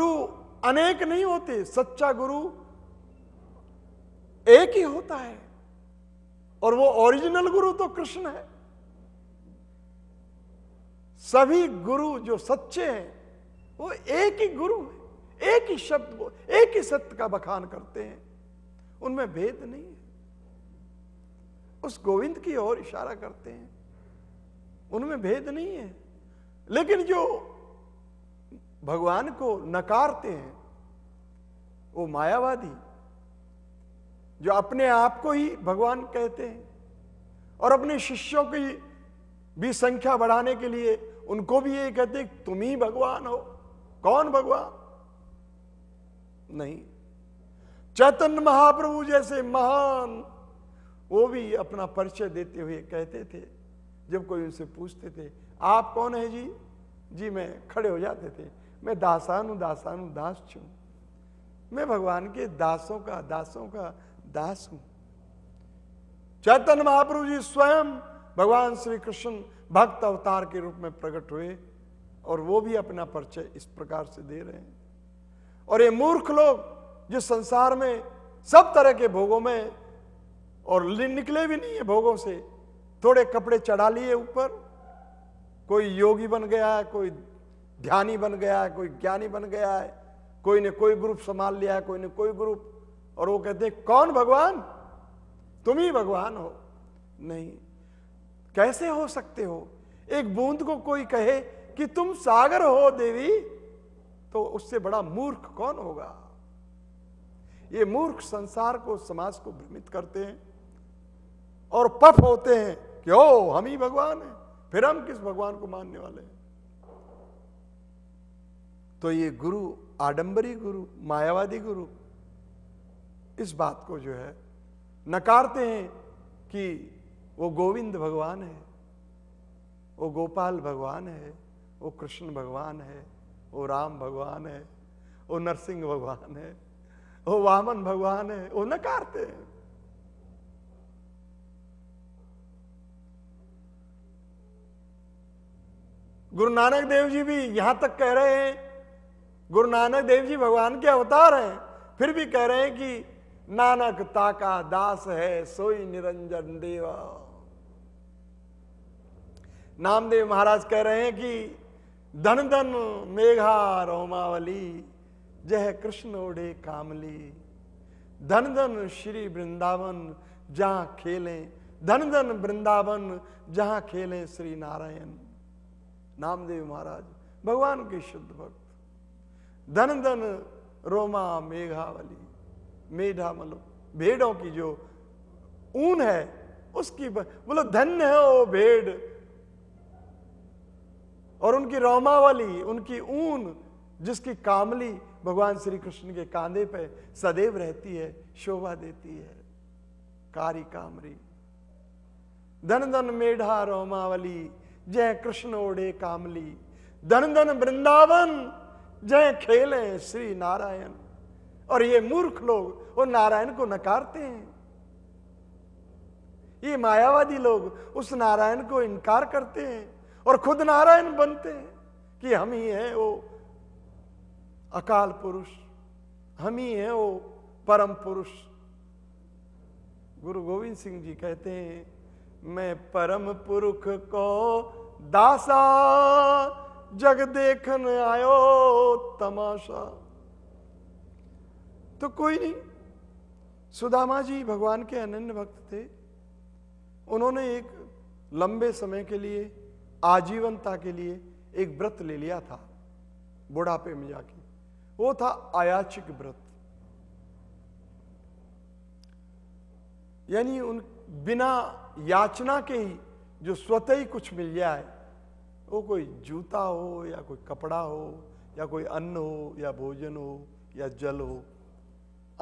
गुरु अनेक नहीं होते सच्चा गुरु एक ही होता है और वो ओरिजिनल गुरु तो कृष्ण है सभी गुरु जो सच्चे हैं वो एक ही गुरु है एक ही शब्द एक ही सत्य का बखान करते हैं उनमें भेद नहीं है उस गोविंद की ओर इशारा करते हैं उनमें भेद नहीं है लेकिन जो भगवान को नकारते हैं वो मायावादी जो अपने आप को ही भगवान कहते हैं और अपने शिष्यों की भी संख्या बढ़ाने के लिए उनको भी ये कहते तुम ही भगवान हो कौन भगवान नहीं चैतन्य महाप्रभु जैसे महान वो भी अपना परिचय देते हुए कहते थे जब कोई उनसे पूछते थे आप कौन है जी जी मैं खड़े हो जाते थे मैं दासानु दासानु दास छू मैं भगवान के दासों का दासों का दास हूं चैतन्य महाप्रभु जी स्वयं भगवान श्री कृष्ण भक्त अवतार के रूप में प्रकट हुए और वो भी अपना परिचय इस प्रकार से दे रहे हैं और ये मूर्ख लोग जो संसार में सब तरह के भोगों में और निकले भी नहीं है भोगों से थोड़े कपड़े चढ़ा लिए ऊपर कोई योगी बन गया है कोई ध्यानी बन गया है कोई ज्ञानी बन गया है कोई ने कोई ग्रुप संभाल लिया है कोई ने कोई ग्रुप और वो कहते हैं कौन भगवान तुम ही भगवान हो नहीं कैसे हो सकते हो एक बूंद को कोई कहे कि तुम सागर हो देवी तो उससे बड़ा मूर्ख कौन होगा ये मूर्ख संसार को समाज को भ्रमित करते हैं और पफ होते हैं कि ओ हम ही भगवान हैं फिर हम किस भगवान को मानने वाले हैं तो ये गुरु आडंबरी गुरु मायावादी गुरु इस बात को जो है नकारते हैं कि वो गोविंद भगवान है वो गोपाल भगवान है वो कृष्ण भगवान है वो राम भगवान है वो नरसिंह भगवान है वो वामन भगवान है वो नकारते हैं गुरु नानक देव जी भी यहां तक कह रहे हैं गुरु नानक देव जी भगवान के अवतार हैं फिर भी कह रहे हैं कि नानक ताका दास है सोई निरंजन देव नामदेव महाराज कह रहे हैं कि धन धन मेघा रोमावली जय कृष्ण ओढ़े कामली धन धन श्री वृंदावन जहां खेलें धन धन वृंदावन जहां खेलें श्री नारायण नामदेव महाराज भगवान के शुद्ध भक्त धन धन रोमा मेघावली मेढा मतलब भेड़ों की जो ऊन है उसकी बोलो धन्य है वो भेड़ और उनकी रोमावली उनकी ऊन जिसकी कामली भगवान श्री कृष्ण के कांधे पे सदैव रहती है शोभा देती है कारी कामरी धन धन मेढा रोमावली जय कृष्ण ओढ़े कामली धन धन वृंदावन जय खेले श्री नारायण और ये मूर्ख लोग वो नारायण को नकारते हैं ये मायावादी लोग उस नारायण को इनकार करते हैं और खुद नारायण बनते हैं कि हम ही हैं वो अकाल पुरुष हम ही हैं वो परम पुरुष गुरु गोविंद सिंह जी कहते हैं मैं परम पुरुष को दासा जग देखन आयो तमाशा तो कोई नहीं सुदामा जी भगवान के अनन्य भक्त थे उन्होंने एक लंबे समय के लिए आजीवनता के लिए एक व्रत ले लिया था बुढ़ापे में जाके वो था आयाचिक व्रत यानी उन बिना याचना के ही जो स्वतः ही कुछ मिल जाए वो कोई जूता हो या कोई कपड़ा हो या कोई अन्न हो या भोजन हो या जल हो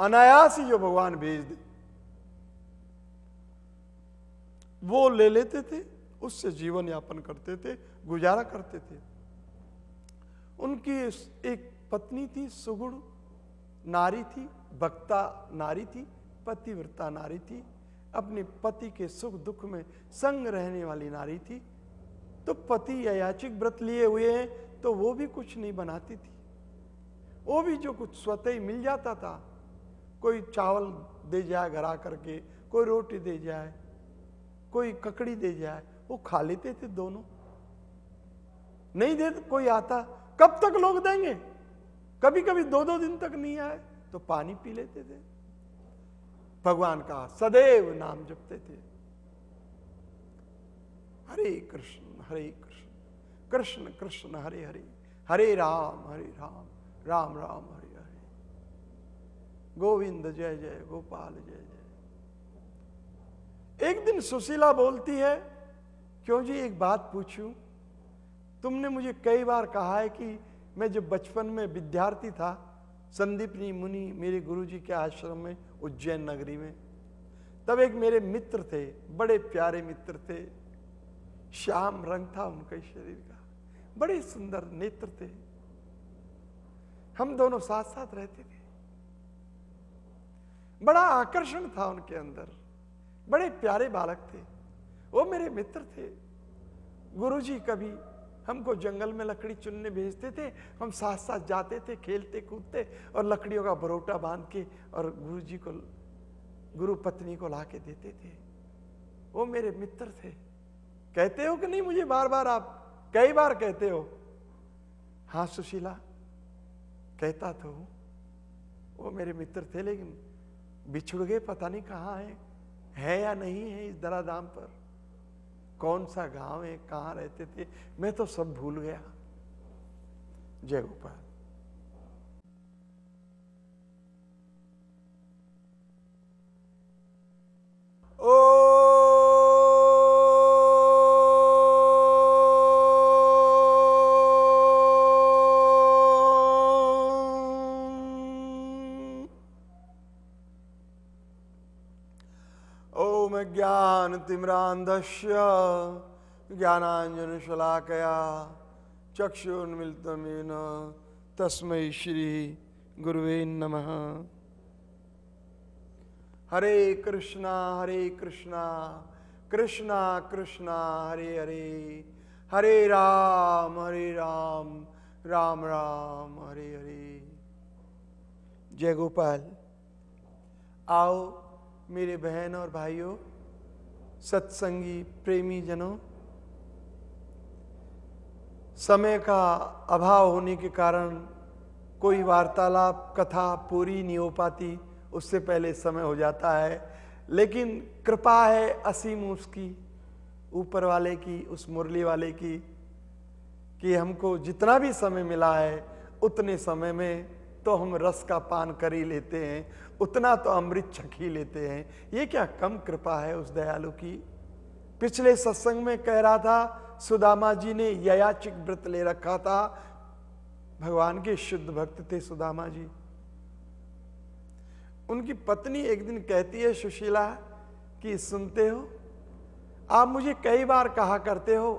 अनायास ही जो भगवान भेज दे वो ले लेते थे उससे जीवन यापन करते थे गुजारा करते थे उनकी एक पत्नी थी सुगुड़ नारी थी भक्ता नारी थी पतिव्रता नारी थी अपने पति के सुख दुख में संग रहने वाली नारी थी तो पति अयाचिक व्रत लिए हुए हैं तो वो भी कुछ नहीं बनाती थी वो भी जो कुछ स्वतः ही मिल जाता था कोई चावल दे जाए घरा करके कोई रोटी दे जाए कोई ककड़ी दे जाए वो खा लेते थे दोनों नहीं दे तो कोई आता कब तक लोग देंगे कभी कभी दो दो दिन तक नहीं आए तो पानी पी लेते थे भगवान का सदैव नाम जपते थे हरे कृष्ण हरे कृष्ण कृष्ण कृष्ण हरे हरे हरे राम हरे राम राम राम हरे हरे गोविंद जय जय गोपाल जय जय एक दिन सुशीला बोलती है क्यों जी एक बात पूछूं तुमने मुझे कई बार कहा है कि मैं जब बचपन में विद्यार्थी था संदीपनी मुनि मेरे गुरुजी के आश्रम में उज्जैन नगरी में तब एक मेरे मित्र थे बड़े प्यारे मित्र थे श्याम रंग था उनके शरीर का बड़े सुंदर नेत्र थे हम दोनों साथ साथ रहते थे बड़ा आकर्षण था उनके अंदर बड़े प्यारे बालक थे वो मेरे मित्र थे गुरुजी कभी हमको जंगल में लकड़ी चुनने भेजते थे हम साथ साथ जाते थे खेलते कूदते और लकड़ियों का बरोटा बांध के और गुरुजी को गुरु पत्नी को ला के देते थे वो मेरे मित्र थे कहते हो कि नहीं मुझे बार बार आप कई बार कहते हो हाँ सुशीला कहता तो वो मेरे मित्र थे लेकिन बिछुड़ गए पता नहीं कहाँ है है या नहीं है इस दाम पर कौन सा गांव है कहाँ रहते थे मैं तो सब भूल गया जय गोपाल ओ शलाकया ज्ञानाञ्जनशलाकया तस्म श्री श्रीगुरुवे नमः हरे कृष्णा हरे कृष्णा कृष्णा कृष्णा हरे हरे हरे राम हरे राम राम राम हरे हरे जय गोपाल आओ मेरे बहन और भाइयों सत्संगी प्रेमी जनों समय का अभाव होने के कारण कोई वार्तालाप कथा पूरी नहीं हो पाती उससे पहले समय हो जाता है लेकिन कृपा है असीम उसकी ऊपर वाले की उस मुरली वाले की कि हमको जितना भी समय मिला है उतने समय में तो हम रस का पान कर ही लेते हैं उतना तो अमृत छक ही लेते हैं ये क्या कम कृपा है उस दयालु की पिछले सत्संग में कह रहा था सुदामा जी ने ययाचिक व्रत ले रखा था भगवान के शुद्ध भक्त थे सुदामा जी उनकी पत्नी एक दिन कहती है सुशीला कि सुनते हो आप मुझे कई बार कहा करते हो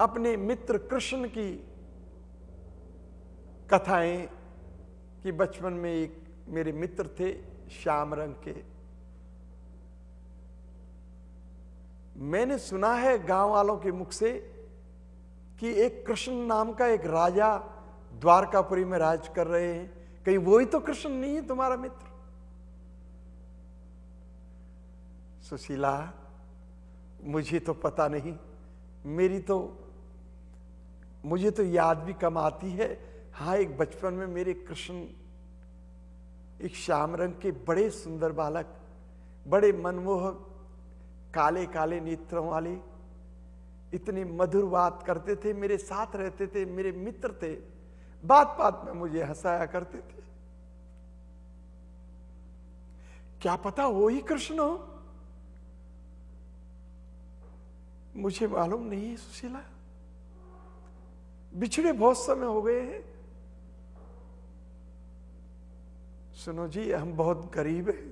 अपने मित्र कृष्ण की कथाएं कि बचपन में एक मेरे मित्र थे श्याम रंग के मैंने सुना है गांव वालों के मुख से कि एक कृष्ण नाम का एक राजा द्वारकापुरी में राज कर रहे हैं कहीं वो ही तो कृष्ण नहीं है तुम्हारा मित्र सुशीला मुझे तो पता नहीं मेरी तो मुझे तो याद भी कम आती है हाँ एक बचपन में मेरे कृष्ण एक श्याम रंग के बड़े सुंदर बालक बड़े मनमोहक काले काले नेत्रों वाले इतनी मधुर बात करते थे मेरे साथ रहते थे मेरे मित्र थे बात बात में मुझे हंसाया करते थे क्या पता वो ही कृष्ण हो मुझे मालूम नहीं है सुशीला बिछड़े बहुत समय हो गए हैं सुनो जी हम बहुत गरीब हैं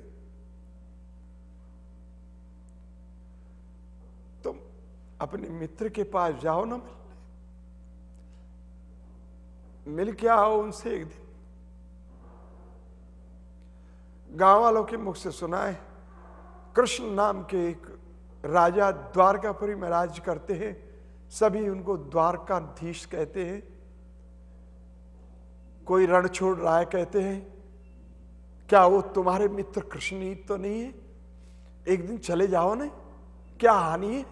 तुम अपने मित्र के पास जाओ ना मिलने मिल के आओ उनसे एक दिन गांव वालों के मुख से सुना है कृष्ण नाम के एक राजा द्वारकापुरी में राज करते हैं सभी उनको द्वारकाधीश कहते हैं कोई रण छोड़ राय कहते हैं क्या वो तुम्हारे मित्र कृष्ण ही तो नहीं है एक दिन चले जाओ ना क्या हानि है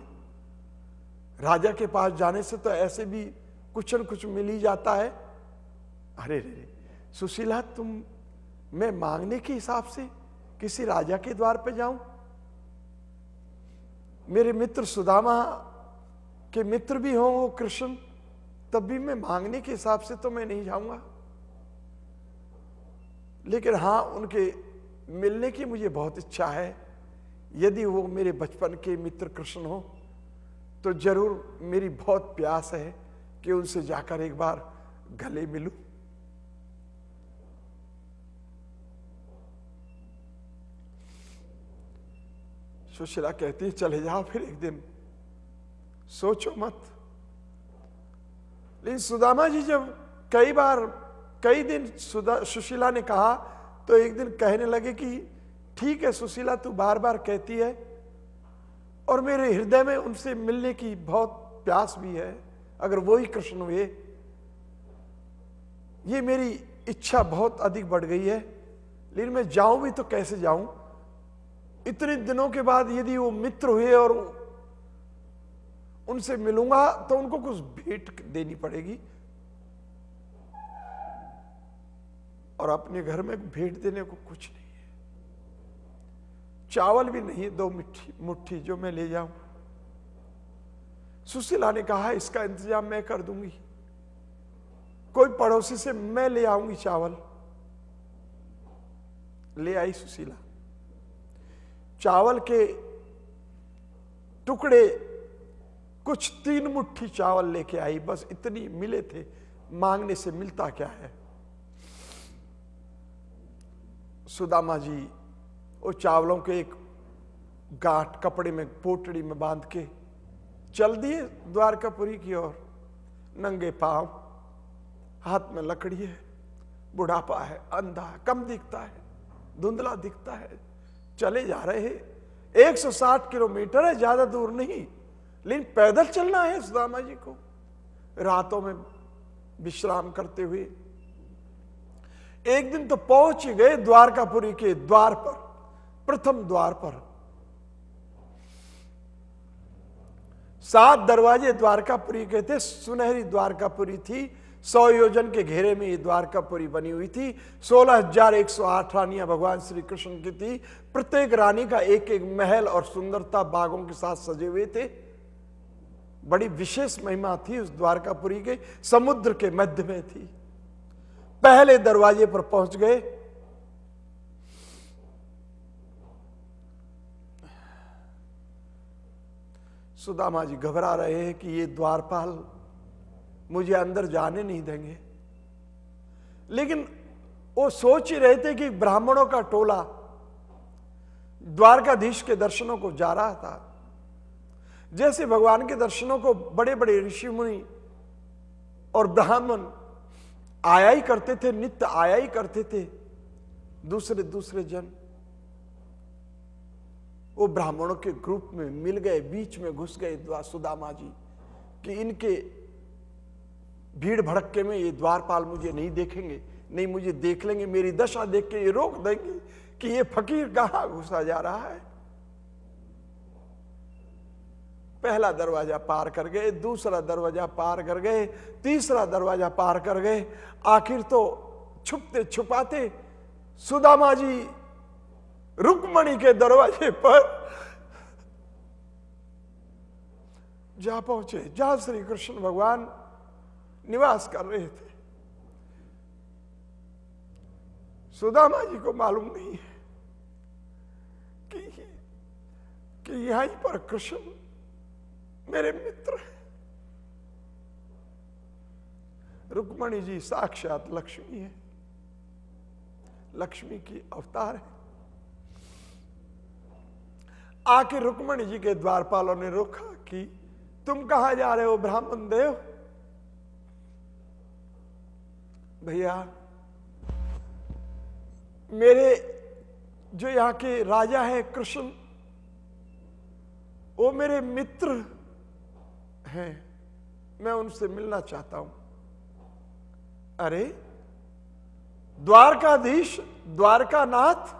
राजा के पास जाने से तो ऐसे भी कुछ न कुछ मिल ही जाता है अरे रे सुशीला तुम मैं मांगने के हिसाब से किसी राजा के द्वार पे जाऊं मेरे मित्र सुदामा के मित्र भी हों वो कृष्ण तब भी मैं मांगने के हिसाब से तो मैं नहीं जाऊंगा लेकिन हाँ उनके मिलने की मुझे बहुत इच्छा है यदि वो मेरे बचपन के मित्र कृष्ण हो तो जरूर मेरी बहुत प्यास है कि उनसे जाकर एक बार गले मिलूं सुशीला कहती है चले जाओ फिर एक दिन सोचो मत लेकिन सुदामा जी जब कई बार कई दिन सुधा सुशीला ने कहा तो एक दिन कहने लगे कि ठीक है सुशीला तू बार बार कहती है और मेरे हृदय में उनसे मिलने की बहुत प्यास भी है अगर वो ही कृष्ण हुए ये मेरी इच्छा बहुत अधिक बढ़ गई है लेकिन मैं जाऊं भी तो कैसे जाऊं इतने दिनों के बाद यदि वो मित्र हुए और उनसे मिलूंगा तो उनको कुछ भेंट देनी पड़ेगी और अपने घर में भेंट देने को कुछ नहीं है चावल भी नहीं दो मिठी मुट्ठी जो मैं ले जाऊं सुशीला ने कहा इसका इंतजाम मैं कर दूंगी कोई पड़ोसी से मैं ले आऊंगी चावल ले आई सुशीला चावल के टुकड़े कुछ तीन मुट्ठी चावल लेके आई बस इतनी मिले थे मांगने से मिलता क्या है सुदामा जी वो चावलों के एक गाठ कपड़े में पोटड़ी में बांध के चल दिए द्वारकापुरी की ओर नंगे पांव हाथ में लकड़ी है बुढ़ापा है अंधा है कम दिखता है धुंधला दिखता है चले जा रहे हैं 160 किलोमीटर है ज्यादा दूर नहीं लेकिन पैदल चलना है सुदामा जी को रातों में विश्राम करते हुए एक दिन तो पहुंच ही गए द्वारकापुरी के द्वार पर प्रथम द्वार पर सात दरवाजे द्वारकापुरी के थे सुनहरी द्वारकापुरी थी सौ योजन के घेरे में ये द्वारकापुरी बनी हुई थी सोलह हजार एक सौ आठ रानियां भगवान श्री कृष्ण की थी प्रत्येक रानी का एक एक महल और सुंदरता बागों के साथ सजे हुए थे बड़ी विशेष महिमा थी उस द्वारकापुरी के समुद्र के मध्य में थी पहले दरवाजे पर पहुंच गए सुदामा जी घबरा रहे हैं कि ये द्वारपाल मुझे अंदर जाने नहीं देंगे लेकिन वो सोच ही रहे थे कि ब्राह्मणों का टोला द्वारकाधीश के दर्शनों को जा रहा था जैसे भगवान के दर्शनों को बड़े बड़े ऋषि मुनि और ब्राह्मण आया ही करते थे नित्य आया ही करते थे दूसरे दूसरे जन वो ब्राह्मणों के ग्रुप में मिल गए बीच में घुस गए सुदामा जी कि इनके भीड़ भड़के में ये द्वारपाल मुझे नहीं देखेंगे नहीं मुझे देख लेंगे मेरी दशा देख के ये रोक देंगे कि ये फकीर कहा घुसा जा रहा है पहला दरवाजा पार कर गए दूसरा दरवाजा पार कर गए तीसरा दरवाजा पार कर गए आखिर तो छुपते छुपाते सुदामा जी रुक्मणी के दरवाजे पर जा पहुंचे जहां श्री कृष्ण भगवान निवास कर रहे थे सुदामा जी को मालूम नहीं है कि कि यहां पर कृष्ण मेरे मित्र हैं रुक्मणी जी साक्षात लक्ष्मी है लक्ष्मी की अवतार है आके रुक्मणी जी के द्वारपालों ने रोका कि तुम कहा जा रहे हो ब्राह्मण देव भैया मेरे जो यहां के राजा है कृष्ण वो मेरे मित्र हैं मैं उनसे मिलना चाहता हूं अरे द्वारकाधीश द्वारकानाथ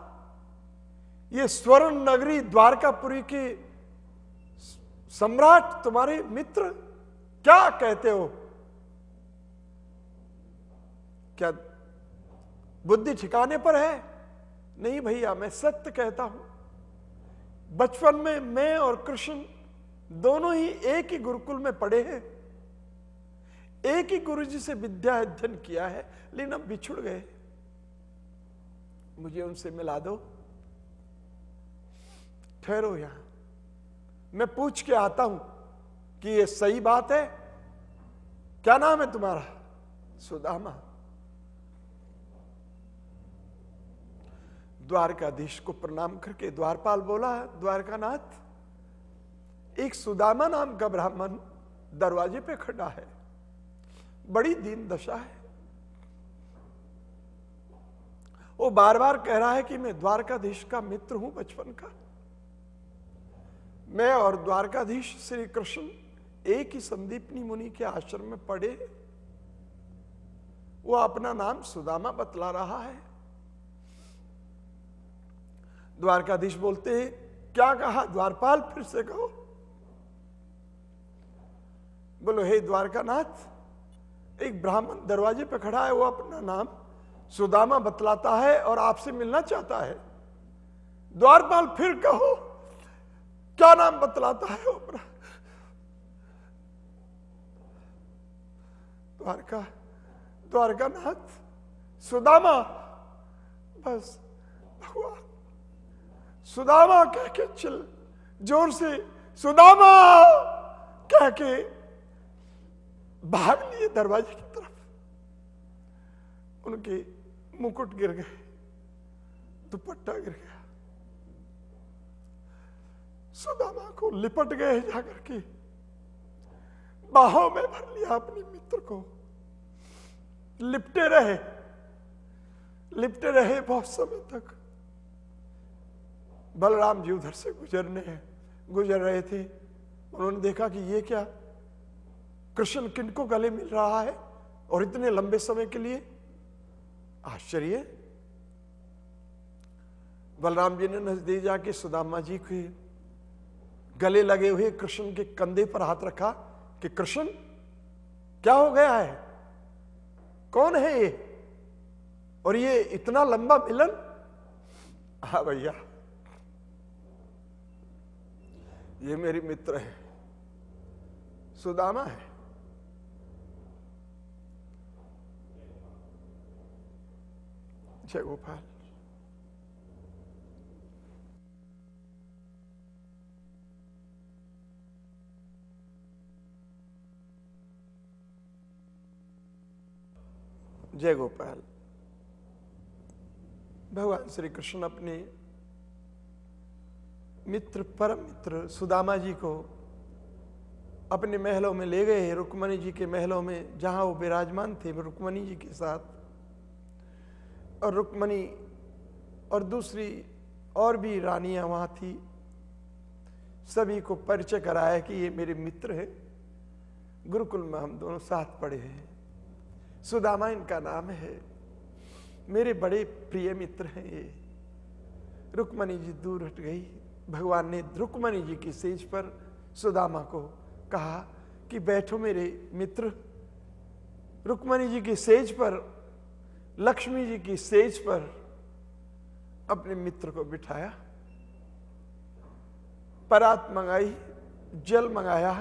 ये स्वर्ण नगरी द्वारकापुरी के सम्राट तुम्हारे मित्र क्या कहते हो क्या बुद्धि ठिकाने पर है नहीं भैया मैं सत्य कहता हूं बचपन में मैं और कृष्ण दोनों ही एक ही गुरुकुल में पढ़े हैं एक ही गुरु जी से विद्या अध्ययन किया है लेकिन अब बिछुड़ गए मुझे उनसे मिला दो ठहरो यहां मैं पूछ के आता हूं कि ये सही बात है क्या नाम है तुम्हारा सुदामा द्वारकाधीश को प्रणाम करके द्वारपाल बोला द्वारकानाथ एक सुदामा नाम का ब्राह्मण दरवाजे पे खड़ा है बड़ी दीन दशा है वो बार बार कह रहा है कि मैं द्वारकाधीश का मित्र हूं बचपन का मैं और द्वारकाधीश श्री कृष्ण एक ही संदीपनी मुनि के आश्रम में पढ़े वो अपना नाम सुदामा बतला रहा है द्वारकाधीश बोलते हैं क्या कहा द्वारपाल फिर से कहो बोलो हे द्वारकानाथ एक ब्राह्मण दरवाजे पर खड़ा है वो अपना नाम सुदामा बतलाता है और आपसे मिलना चाहता है द्वारपाल फिर कहो क्या नाम बतलाता है वो द्वारका द्वारका नाथ सुदामा बस भगवान सुदामा कह के चिल जोर से सुदामा कह के भाग लिए दरवाजे की तरफ उनके मुकुट गिर गए दुपट्टा गिर गया सुदामा को लिपट गए जाकर के बाहों में भर लिया अपने मित्र को लिपटे रहे लिपटे रहे बहुत समय तक बलराम जी उधर से गुजरने गुजर रहे थे उन्होंने देखा कि ये क्या कृष्ण किनको गले मिल रहा है और इतने लंबे समय के लिए आश्चर्य बलराम जी ने नजदीक जाके सुदामा जी के गले लगे हुए कृष्ण के कंधे पर हाथ रखा कि कृष्ण क्या हो गया है कौन है ये और ये इतना लंबा मिलन हा भैया ये मेरी मित्र है सुदामा है जय गोपाल जय गोपाल भगवान श्री कृष्ण अपने मित्र परम मित्र सुदामा जी को अपने महलों में ले गए रुक्मणी जी के महलों में जहां वो विराजमान थे रुक्मणी जी के साथ और रुक्मणी और दूसरी और भी रानियां वहां थी सभी को परिचय कराया कि ये मेरे मित्र हैं गुरुकुल में हम दोनों साथ पढ़े हैं सुदामा इनका नाम है मेरे बड़े प्रिय मित्र हैं ये रुक्मणी जी दूर हट गई भगवान ने रुक्मणी जी की सेज पर सुदामा को कहा कि बैठो मेरे मित्र रुक्मणी जी की सेज पर लक्ष्मी जी की स्टेज पर अपने मित्र को बिठाया परात मंगाई जल मंगाया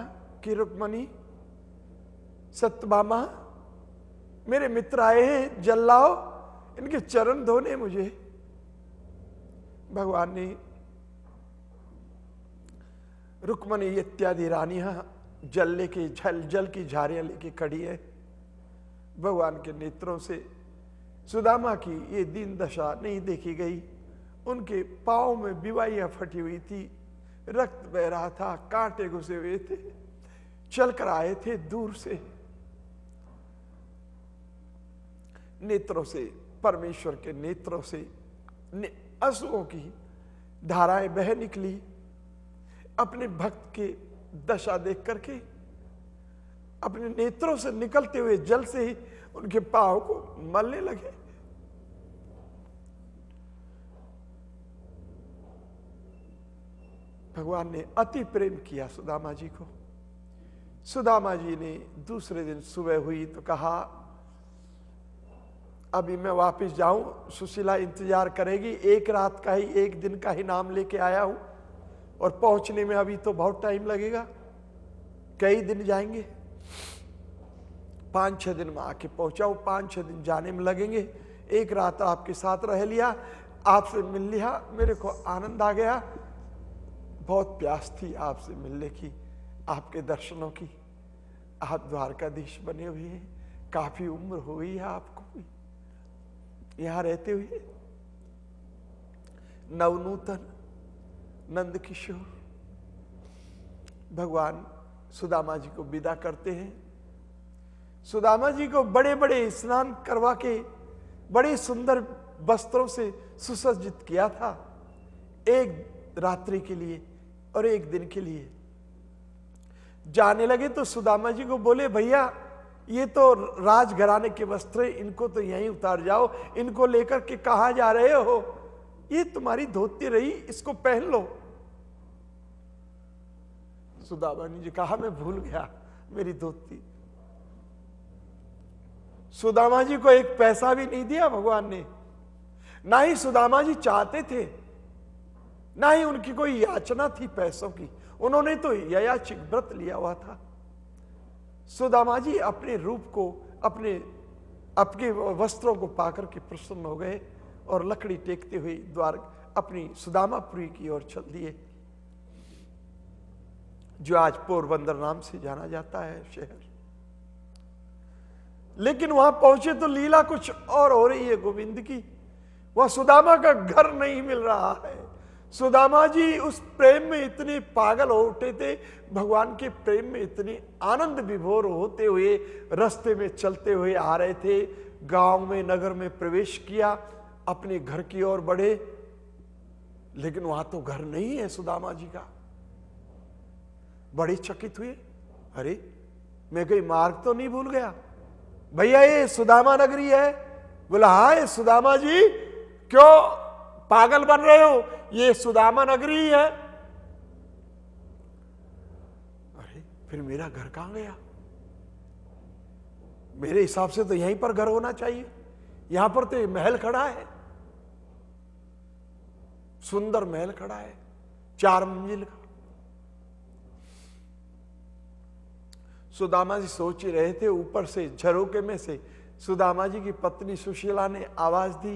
कि रुक्मणी सत्यमा मेरे मित्र आए हैं जल लाओ इनके चरण धोने मुझे भगवान ने रुक्मणी इत्यादि रानियां जल लेके जल जल की झारियां लेके खड़ी है भगवान के नेत्रों से सुदामा की ये दीन दशा नहीं देखी गई उनके पाँव में बीवाइयाँ फटी हुई थी रक्त बह रहा था कांटे घुसे हुए थे चल कर आए थे दूर से नेत्रों से परमेश्वर के नेत्रों से ने, असुओं की धाराएं बह निकली अपने भक्त के दशा देख करके अपने नेत्रों से निकलते हुए जल से ही उनके पाव को मलने लगे भगवान ने अति प्रेम किया सुदामा जी को सुदामा जी ने दूसरे दिन सुबह हुई तो कहा अभी मैं वापस जाऊं सुशीला इंतजार करेगी एक रात का ही एक दिन का ही नाम लेके आया हूं और पहुंचने में अभी तो बहुत टाइम लगेगा कई दिन जाएंगे पाँच छः दिन में आके पहुँचाओ पाँच छः दिन जाने में लगेंगे एक रात आपके साथ रह लिया आपसे मिल लिया मेरे को आनंद आ गया बहुत प्यास थी आपसे मिलने की आपके दर्शनों की आप द्वारकाधीश बने हुए हैं काफी उम्र हो गई है आपको भी यहाँ रहते हुए नवनूतन नंद किशोर भगवान सुदामा जी को विदा करते हैं सुदामा जी को बड़े बड़े स्नान करवा के बड़े सुंदर वस्त्रों से सुसज्जित किया था एक रात्रि के लिए और एक दिन के लिए जाने लगे तो सुदामा जी को बोले भैया ये तो राजघराने के वस्त्र इनको तो यहीं उतार जाओ इनको लेकर के कहा जा रहे हो ये तुम्हारी धोती रही इसको पहन लो सुदामा जी कहा मैं भूल गया मेरी धोती सुदामा जी को एक पैसा भी नहीं दिया भगवान ने ना ही सुदामा जी चाहते थे ना ही उनकी कोई याचना थी पैसों की उन्होंने तो याचिक व्रत लिया हुआ था सुदामा जी अपने रूप को अपने अपने वस्त्रों को पाकर के प्रसन्न हो गए और लकड़ी टेकते हुए द्वार अपनी सुदामापुरी की ओर चल दिए जो आज पोरबंदर नाम से जाना जाता है शहर लेकिन वहां पहुंचे तो लीला कुछ और हो रही है गोविंद की वह सुदामा का घर नहीं मिल रहा है सुदामा जी उस प्रेम में इतने पागल हो उठे थे भगवान के प्रेम में इतने आनंद विभोर होते हुए रास्ते में चलते हुए आ रहे थे गांव में नगर में प्रवेश किया अपने घर की ओर बढ़े लेकिन वहां तो घर नहीं है सुदामा जी का बड़े चकित हुए अरे मैं कहीं मार्ग तो नहीं भूल गया भैया ये सुदामा नगरी है बोला हाँ ये सुदामा जी क्यों पागल बन रहे हो ये सुदामा नगरी ही है अरे फिर मेरा घर कहां गया मेरे हिसाब से तो यहीं पर घर होना चाहिए यहां पर तो महल खड़ा है सुंदर महल खड़ा है चार मंजिल का सुदामा जी सोच ही रहे थे ऊपर से झरोके में से सुदामा जी की पत्नी सुशीला ने आवाज दी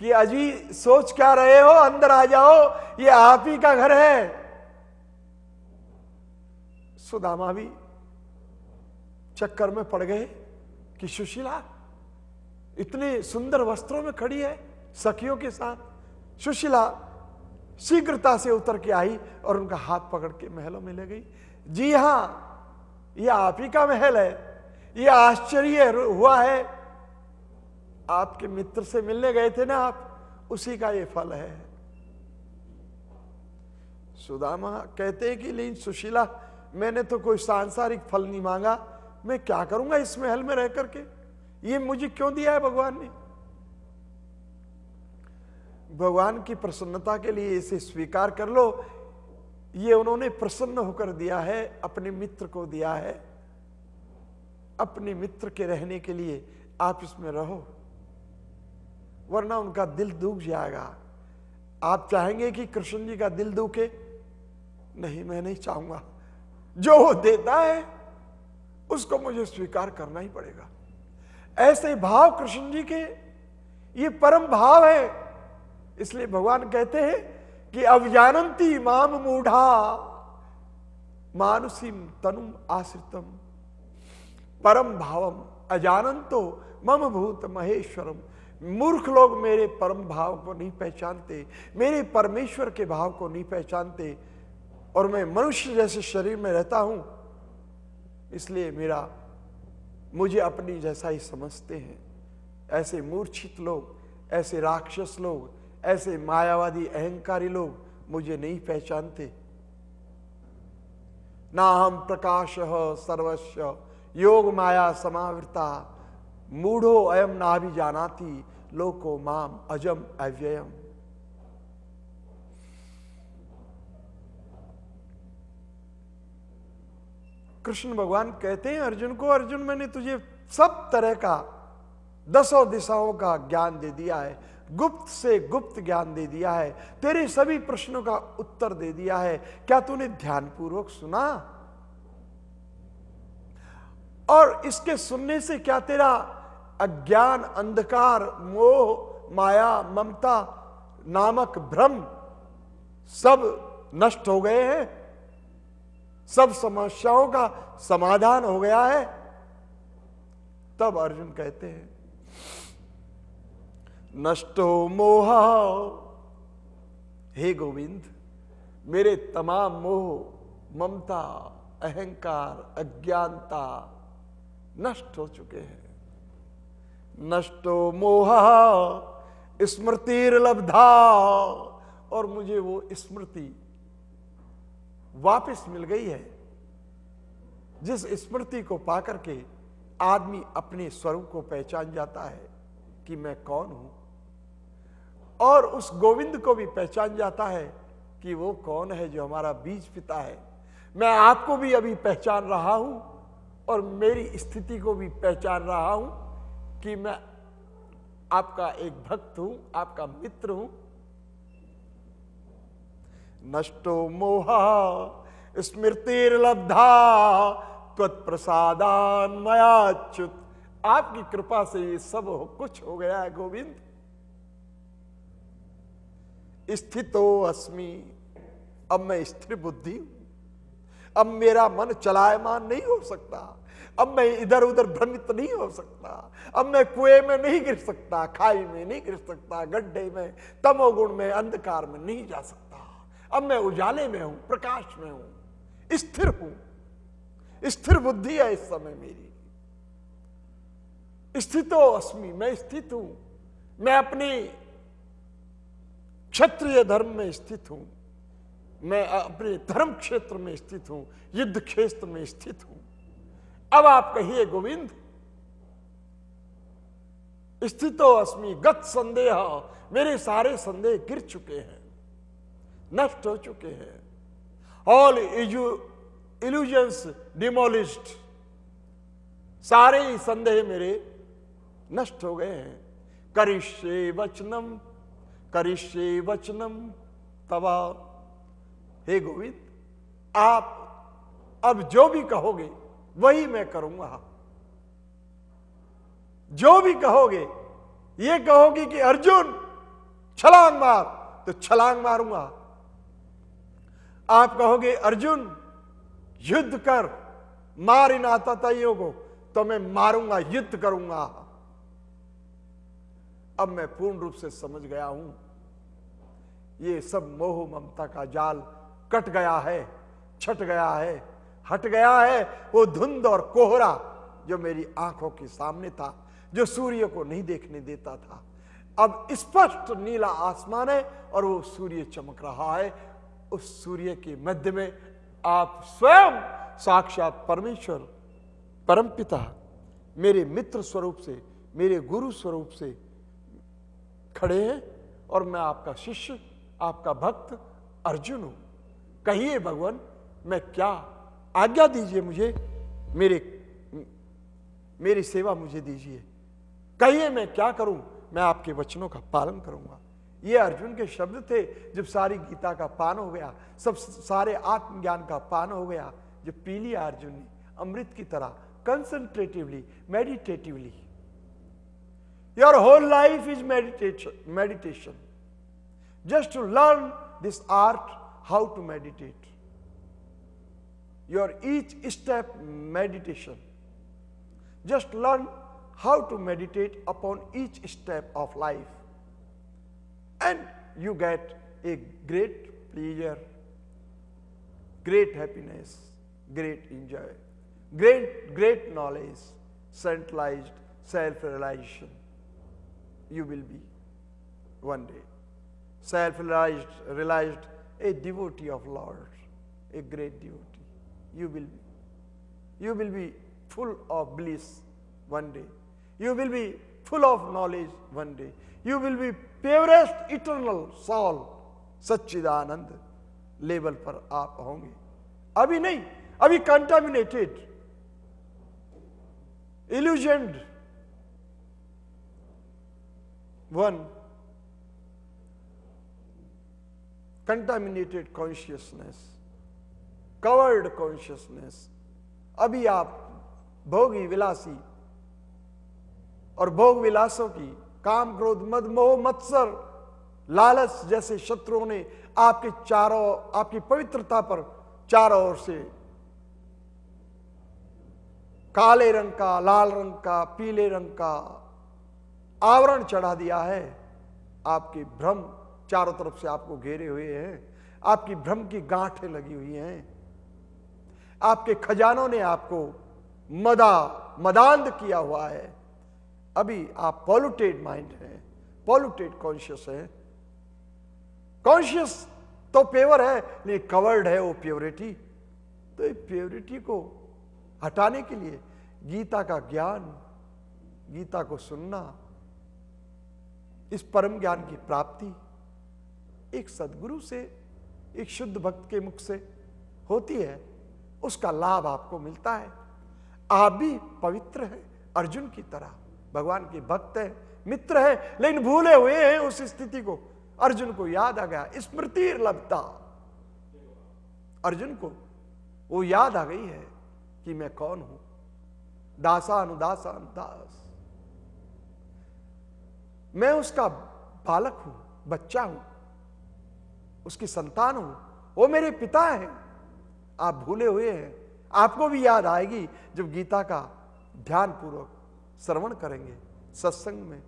कि अजी सोच क्या रहे हो अंदर आ जाओ ये आप ही का घर है सुदामा भी चक्कर में पड़ गए कि सुशीला इतने सुंदर वस्त्रों में खड़ी है सखियों के साथ सुशीला शीघ्रता से उतर के आई और उनका हाथ पकड़ के महलों में ले गई जी हाँ यह आप ही का महल है यह आश्चर्य हुआ है आपके मित्र से मिलने गए थे ना आप उसी का ये फल है सुदामा कहते हैं कि लेकिन सुशीला मैंने तो कोई सांसारिक फल नहीं मांगा मैं क्या करूंगा इस महल में रह करके ये मुझे क्यों दिया है भगवान ने भगवान की प्रसन्नता के लिए इसे स्वीकार कर लो ये उन्होंने प्रसन्न होकर दिया है अपने मित्र को दिया है अपने मित्र के रहने के लिए आप इसमें रहो वरना उनका दिल दुख जाएगा आप चाहेंगे कि कृष्ण जी का दिल दुखे नहीं मैं नहीं चाहूंगा जो वो देता है उसको मुझे स्वीकार करना ही पड़ेगा ऐसे भाव कृष्ण जी के ये परम भाव है इसलिए भगवान कहते हैं कि अब माम मूढ़ा मानुषिम तनुम आश्रितम परम भावम अजानंतो मम भूत महेश्वरम मूर्ख लोग मेरे परम भाव को नहीं पहचानते मेरे परमेश्वर के भाव को नहीं पहचानते और मैं मनुष्य जैसे शरीर में रहता हूं इसलिए मेरा मुझे अपनी जैसा ही समझते हैं ऐसे मूर्छित लोग ऐसे राक्षस लोग ऐसे मायावादी अहंकारी लोग मुझे नहीं पहचानते ना हम प्रकाश सर्वस्व योग माया समावृता मूढ़ो अयम ना भी जानाती लोको माम अजम अव्ययम कृष्ण भगवान कहते हैं अर्जुन को अर्जुन मैंने तुझे सब तरह का दसों दिशाओं का ज्ञान दे दिया है गुप्त से गुप्त ज्ञान दे दिया है तेरे सभी प्रश्नों का उत्तर दे दिया है क्या तूने ध्यानपूर्वक सुना और इसके सुनने से क्या तेरा अज्ञान अंधकार मोह माया ममता नामक भ्रम सब नष्ट हो गए हैं सब समस्याओं का समाधान हो गया है तब अर्जुन कहते हैं नष्टो मोहा हे गोविंद मेरे तमाम मोह ममता अहंकार अज्ञानता नष्ट हो चुके हैं नष्टो मोहा स्मृति लब्धा और मुझे वो स्मृति वापस मिल गई है जिस स्मृति को पाकर के आदमी अपने स्वरूप को पहचान जाता है कि मैं कौन हूं और उस गोविंद को भी पहचान जाता है कि वो कौन है जो हमारा बीज पिता है मैं आपको भी अभी पहचान रहा हूं और मेरी स्थिति को भी पहचान रहा हूं कि मैं आपका एक भक्त हूं आपका मित्र हूं नष्टो मोहा स्मृतिर्लब्धा त्वत्प्रसादान मयाच्युत आपकी कृपा से ये सब कुछ हो गया है गोविंद स्थितो अस्मि अब मैं स्थिर बुद्धि हूं अब मेरा मन चलायमान नहीं हो सकता अब मैं इधर उधर भ्रमित नहीं हो सकता अब मैं कुएं में नहीं गिर सकता खाई में नहीं गिर सकता गड्ढे में तमोगुण में अंधकार में नहीं जा सकता अब मैं उजाले में हूं प्रकाश में हूं स्थिर हूं स्थिर बुद्धि है इस समय मेरी स्थितो अस्मि मैं स्थित हूं मैं अपनी क्षत्रिय धर्म में स्थित हूं मैं अपने धर्म क्षेत्र में स्थित हूं युद्ध क्षेत्र में स्थित हूं अब आप कहिए गोविंद स्थितो अस्मि गत संदेह मेरे सारे संदेह गिर चुके हैं नष्ट हो चुके हैं ऑल इल्यूजन्स डिमोलिस्ड सारे ही संदेह मेरे नष्ट हो गए हैं करिष्य वचनम करिष्ये वचनम तवा हे गोविंद आप अब जो भी कहोगे वही मैं करूंगा जो भी कहोगे ये कहोगे कि अर्जुन छलांग मार तो छलांग मारूंगा आप कहोगे अर्जुन युद्ध कर मार इन आताताइयों को तो मैं मारूंगा युद्ध करूंगा अब मैं पूर्ण रूप से समझ गया हूं ये सब मोह ममता का जाल कट गया है छट गया है हट गया है वो धुंध और कोहरा जो मेरी आंखों के सामने था जो सूर्य को नहीं देखने देता था अब स्पष्ट नीला आसमान है और वो सूर्य चमक रहा है उस सूर्य के मध्य में आप स्वयं साक्षात परमेश्वर परम पिता मेरे मित्र स्वरूप से मेरे गुरु स्वरूप से खड़े हैं और मैं आपका शिष्य आपका भक्त अर्जुन हूं कहिए भगवान मैं क्या आज्ञा दीजिए मुझे मेरे मेरी सेवा मुझे दीजिए कहिए मैं क्या करूं मैं आपके वचनों का पालन करूंगा ये अर्जुन के शब्द थे जब सारी गीता का पान हो गया सब सारे आत्मज्ञान का पान हो गया जब पी लिया अर्जुन ने अमृत की तरह concentratively meditatively your whole life is meditation meditation just to learn this art, how to meditate. Your each step meditation. Just learn how to meditate upon each step of life. And you get a great pleasure, great happiness, great enjoy, great, great knowledge, centralized self-realization. You will be one day self-realized, realized, a devotee of Lord, a great devotee. You will be. You will be full of bliss one day. You will be full of knowledge one day. You will be purest eternal soul, सच्चिदानंद level पर आप होंगे abhi nahi, abhi contaminated, illusioned one contaminated consciousness covered consciousness अभी आप भोगी विलासी और भोग विलासों की काम क्रोध मद मोह मत्सर लालच जैसे शत्रुओं ने आपके चारों आपकी पवित्रता पर चारों ओर से काले रंग का लाल रंग का पीले रंग का आवरण चढ़ा दिया है आपके भ्रम चारों तरफ से आपको घेरे हुए हैं आपकी भ्रम की गांठें लगी हुई हैं आपके खजानों ने आपको मदा मदांध किया हुआ है अभी आप पॉल्यूटेड माइंड हैं पॉल्यूटेड कॉन्शियस हैं कॉन्शियस तो प्योर है नहीं कवर्ड है वो प्योरिटी तो प्योरिटी को हटाने के लिए गीता का ज्ञान गीता को सुनना इस परम ज्ञान की प्राप्ति एक सदगुरु से एक शुद्ध भक्त के मुख से होती है उसका लाभ आपको मिलता है आप भी पवित्र है अर्जुन की तरह भगवान के भक्त है मित्र है लेकिन भूले हुए हैं उस स्थिति को अर्जुन को याद आ गया स्मृति लभता अर्जुन को वो याद आ गई है कि मैं कौन हूं दासान दास मैं उसका बालक हूं बच्चा हूं उसकी संतान हूं वो मेरे पिता हैं आप भूले हुए हैं आपको भी याद आएगी जब गीता का ध्यान पूर्वक श्रवण करेंगे सत्संग में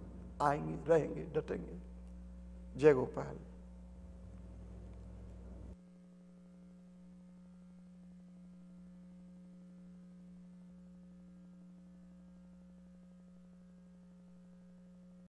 आएंगे रहेंगे डटेंगे जय गोपाल